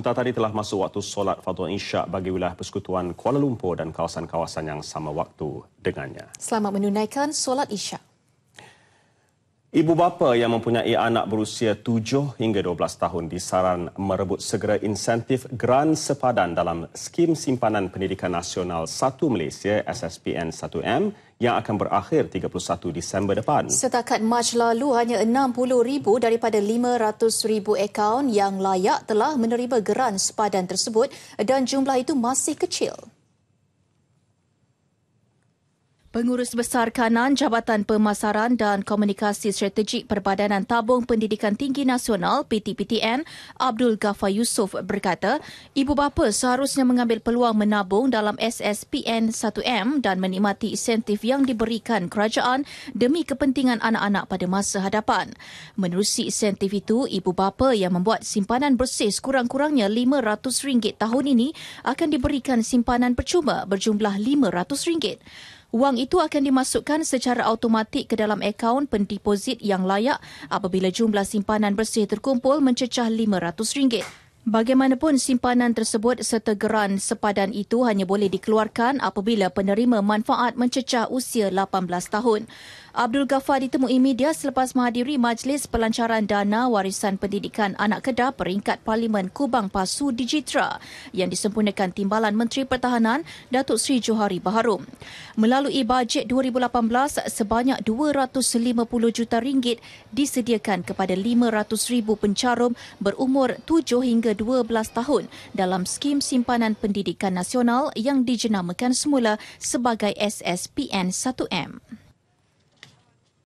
Sementara tadi telah masuk waktu solat Fatwa Insya' bagi wilayah persekutuan Kuala Lumpur dan kawasan-kawasan yang sama waktu dengannya. Selamat menunaikan solat Insya'. Ibu bapa yang mempunyai anak berusia 7 hingga 12 tahun disaran merebut segera insentif geran sepadan dalam Skim Simpanan Pendidikan Nasional 1 Malaysia SSPN 1M yang akan berakhir 31 Disember depan. Setakat Mac lalu, hanya 60,000 daripada 500,000 akaun yang layak telah menerima geran sepadan tersebut dan jumlah itu masih kecil. Pengurus Besar Kanan Jabatan Pemasaran dan Komunikasi Strategik Perbadanan Tabung Pendidikan Tinggi Nasional PTPTN Abdul Ghaffar Yusof berkata, ibu bapa seharusnya mengambil peluang menabung dalam SSPN 1M dan menikmati insentif yang diberikan kerajaan demi kepentingan anak-anak pada masa hadapan. Menerusi insentif itu, ibu bapa yang membuat simpanan bersih sekurang-kurangnya RM500 tahun ini akan diberikan simpanan percuma berjumlah RM500. Wang itu akan dimasukkan secara automatik ke dalam akaun pendeposit yang layak apabila jumlah simpanan bersih terkumpul mencecah RM500. Bagaimanapun simpanan tersebut setegeran sepadan itu hanya boleh dikeluarkan apabila penerima manfaat mencecah usia 18 tahun. Abdul Ghaffar ditemui media selepas menghadiri majlis pelancaran dana warisan pendidikan anak kedah peringkat Parlimen Kubang Pasu di Jitra yang disempurnakan Timbalan Menteri Pertahanan Datuk Seri Johari Baharum. Melalui bajet 2018, sebanyak 250 juta ringgit disediakan kepada 500 ribu pencarum berumur 7 hingga 12 tahun dalam skim simpanan pendidikan nasional yang dijenamakan semula sebagai SSPN 1M.